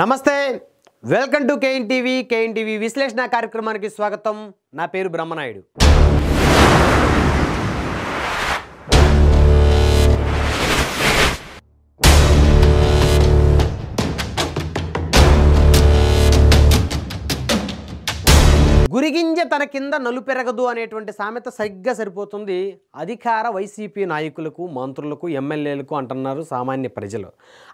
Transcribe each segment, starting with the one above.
నమస్తే welcome to KN TV KN TV విశ్లేషణ కార్యక్రమానికి స్వాగతం నా పేరు బ్రహ్మనాయుడు పురిగింజ తన కింద నలుపెరగదు అనేటువంటి సామెత సరిగ్గా సరిపోతుంది అధికార వైసీపీ నాయకులకు మంత్రులకు ఎమ్మెల్యేలకు అంటున్నారు సామాన్య ప్రజలు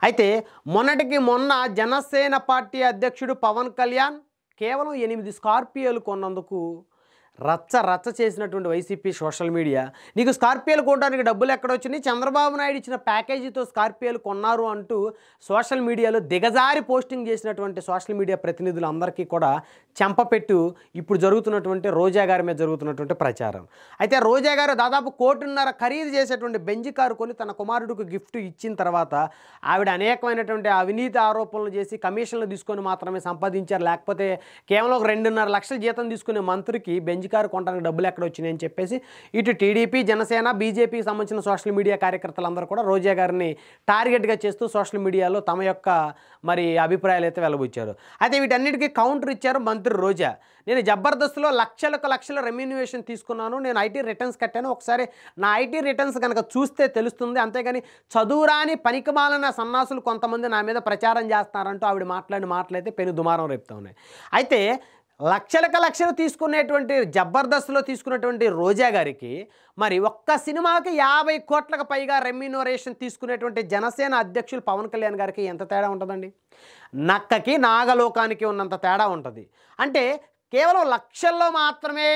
అయితే మొన్నటికి మొన్న జనసేన పార్టీ అధ్యక్షుడు పవన్ కళ్యాణ్ కేవలం ఎనిమిది స్కార్పియోలు కొన్నందుకు రచ్చ రచ్చ చేసినటువంటి వైసీపీ సోషల్ మీడియా నీకు స్కార్పియోలు కొనడానికి డబ్బులు ఎక్కడొచ్చినాయి చంద్రబాబు నాయుడు ఇచ్చిన ప్యాకేజీతో స్కార్పియోలు కొన్నారు అంటూ సోషల్ మీడియాలో దిగజారి పోస్టింగ్ చేసినటువంటి సోషల్ మీడియా ప్రతినిధులు అందరికీ కూడా చెంపపెట్టు ఇప్పుడు జరుగుతున్నటువంటి రోజా గారి మీద జరుగుతున్నటువంటి ప్రచారం అయితే రోజా గారు దాదాపు కోటిన్నర ఖరీదు చేసేటువంటి బెంజ్ కారు కొని తన కుమారుడికి గిఫ్ట్ ఇచ్చిన తర్వాత ఆవిడ అనేకమైనటువంటి అవినీతి ఆరోపణలు చేసి కమిషన్లు తీసుకొని మాత్రమే సంపాదించారు లేకపోతే కేవలం రెండున్నర లక్షల జీతం తీసుకునే మంత్రికి బెంజ్ మంచి కారు కొనడానికి డబ్బులు ఎక్కడ వచ్చినాయని చెప్పేసి ఇటు టీడీపీ జనసేన బీజేపీకి సంబంధించిన సోషల్ మీడియా కార్యకర్తలందరూ కూడా రోజా గారిని టార్గెట్గా చేస్తూ సోషల్ మీడియాలో తమ యొక్క మరి అభిప్రాయాలు అయితే వెలబుచ్చారు అయితే వీటన్నిటికీ కౌంటర్ ఇచ్చారు మంత్రి రోజా నేను జబర్దస్త్లో లక్షలకు లక్షల రెమ్యూనివేషన్ తీసుకున్నాను నేను ఐటీ రిటర్న్స్ కట్టాను ఒకసారి నా ఐటీ రిటర్న్స్ కనుక చూస్తే తెలుస్తుంది అంతేగాని చదువురాని పనికిమాలిన సన్నాసులు కొంతమంది నా మీద ప్రచారం చేస్తున్నారంటూ ఆవిడ మాట్లాడిన మాటలైతే పెను దుమారం రేపుతా ఉన్నాయి అయితే లక్షలకు లక్షలు తీసుకునేటువంటి జబర్దస్త్లో తీసుకున్నటువంటి రోజా గారికి మరి ఒక్క సినిమాకి యాభై కోట్లకు పైగా రెమ్యూనరేషన్ తీసుకునేటువంటి జనసేన అధ్యక్షులు పవన్ కళ్యాణ్ గారికి ఎంత తేడా ఉంటుందండి నక్కకి నాగలోకానికి ఉన్నంత తేడా ఉంటుంది అంటే కేవలం లక్షల్లో మాత్రమే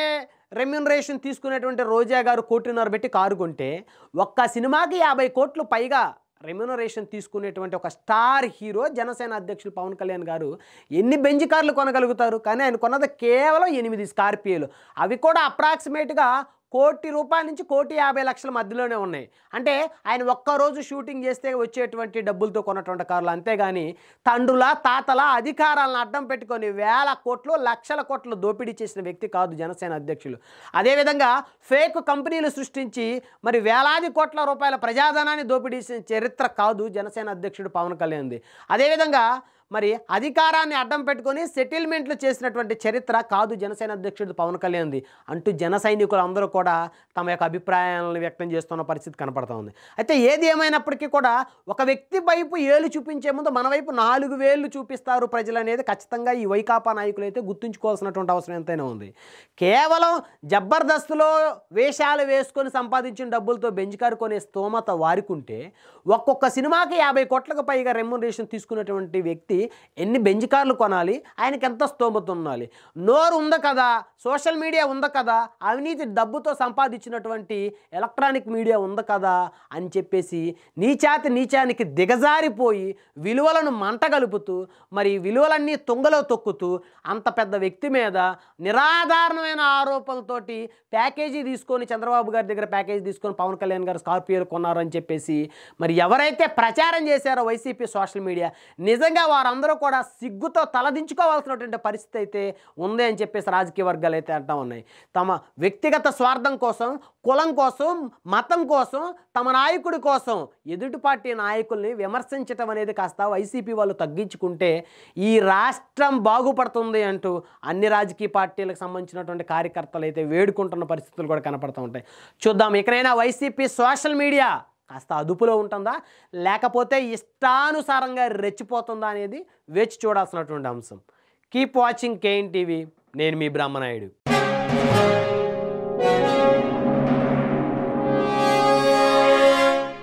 రెమ్యూనరేషన్ తీసుకునేటువంటి రోజా గారు కోటిన్నర పెట్టి కారు కొంటే ఒక్క సినిమాకి యాభై కోట్లు పైగా రెమ్యునరేషన్ తీసుకునేటువంటి ఒక స్టార్ హీరో జనసేన అధ్యక్షులు పవన్ కళ్యాణ్ గారు ఎన్ని బెంజ్ కార్లు కొనగలుగుతారు కానీ ఆయన కొన్నది కేవలం ఎనిమిది స్కార్పియోలు అవి కూడా అప్రాక్సిమేట్గా కోటి రూపాయల నుంచి కోటి యాభై లక్షల మధ్యలోనే ఉన్నాయి అంటే ఆయన ఒక్కరోజు షూటింగ్ చేస్తే వచ్చేటువంటి డబ్బులతో కొన్నటువంటి కార్లు అంతేగాని తండ్రుల తాతల అధికారాలను అడ్డం పెట్టుకొని వేల కోట్లు లక్షల కోట్లు దోపిడీ చేసిన వ్యక్తి కాదు జనసేన అధ్యక్షులు అదేవిధంగా ఫేక్ కంపెనీలు సృష్టించి మరి వేలాది కోట్ల రూపాయల ప్రజాధనాన్ని దోపిడీ చేసిన చరిత్ర కాదు జనసేన అధ్యక్షుడు పవన్ కళ్యాణ్ది అదేవిధంగా మరి అధికారాన్ని అడ్డం పెట్టుకొని సెటిల్మెంట్లు చేసినటువంటి చరిత్ర కాదు జనసేన అధ్యక్షుడు పవన్ కళ్యాణ్ది అంటూ జన సైనికులందరూ కూడా తమ యొక్క అభిప్రాయాలను వ్యక్తం చేస్తున్న పరిస్థితి కనపడుతూ ఉంది అయితే ఏది ఏమైనప్పటికీ కూడా ఒక వ్యక్తి వైపు ఏళ్ళు చూపించే ముందు మన వైపు నాలుగు వేళ్ళు చూపిస్తారు ప్రజలు అనేది ఖచ్చితంగా ఈ వైకాపా నాయకులు అయితే గుర్తుంచుకోవాల్సినటువంటి అవసరం ఎంతైనా ఉంది కేవలం జబర్దస్త్లో వేషాలు వేసుకొని సంపాదించిన డబ్బులతో బెంచ్ కొనే స్తోమత వారికుంటే ఒక్కొక్క సినిమాకి యాభై కోట్లకు పైగా రెమ్యునరేషన్ తీసుకున్నటువంటి వ్యక్తి ఎన్ని బెంజ్ కార్లు కొనాలి ఆయనకి ఎంత స్తోమత ఉండాలి నోరు ఉంది కదా సోషల్ మీడియా ఉంది కదా అవినీతి డబ్బుతో సంపాదించినటువంటి ఎలక్ట్రానిక్ మీడియా ఉంది కదా అని చెప్పేసి నీచాతి నీచానికి దిగజారిపోయి విలువలను మంటగలుపుతూ మరి విలువలన్నీ తుంగలో తొక్కుతూ అంత పెద్ద వ్యక్తి మీద నిరాధారణమైన ఆరోపణలతోటి ప్యాకేజీ తీసుకొని చంద్రబాబు గారి దగ్గర ప్యాకేజీ తీసుకొని పవన్ కళ్యాణ్ గారు స్కార్పియోలు కొన్నారని చెప్పేసి మరి ఎవరైతే ప్రచారం చేశారో వైసీపీ సోషల్ మీడియా నిజంగా వారు వారందరూ కూడా సిగ్గుతో తలదించుకోవాల్సినటువంటి పరిస్థితి అయితే ఉంది అని చెప్పేసి రాజకీయ వర్గాలు అయితే అంటూ ఉన్నాయి తమ వ్యక్తిగత స్వార్థం కోసం కులం కోసం మతం కోసం తమ నాయకుడి కోసం ఎదుటి పార్టీ నాయకుల్ని విమర్శించటం అనేది కాస్త వైసీపీ వాళ్ళు తగ్గించుకుంటే ఈ రాష్ట్రం బాగుపడుతుంది అంటూ అన్ని రాజకీయ పార్టీలకు సంబంధించినటువంటి కార్యకర్తలు అయితే వేడుకుంటున్న పరిస్థితులు కూడా కనపడుతూ ఉంటాయి చూద్దాం ఇక్కడైనా వైసీపీ సోషల్ మీడియా కాస్త అదుపులో ఉంటుందా లేకపోతే ఇష్టానుసారంగా రెచ్చిపోతుందా అనేది వేచి చూడాల్సినటువంటి అంశం కీప్ వాచింగ్ కేఎన్ టీవీ నేను మీ బ్రహ్మనాయుడు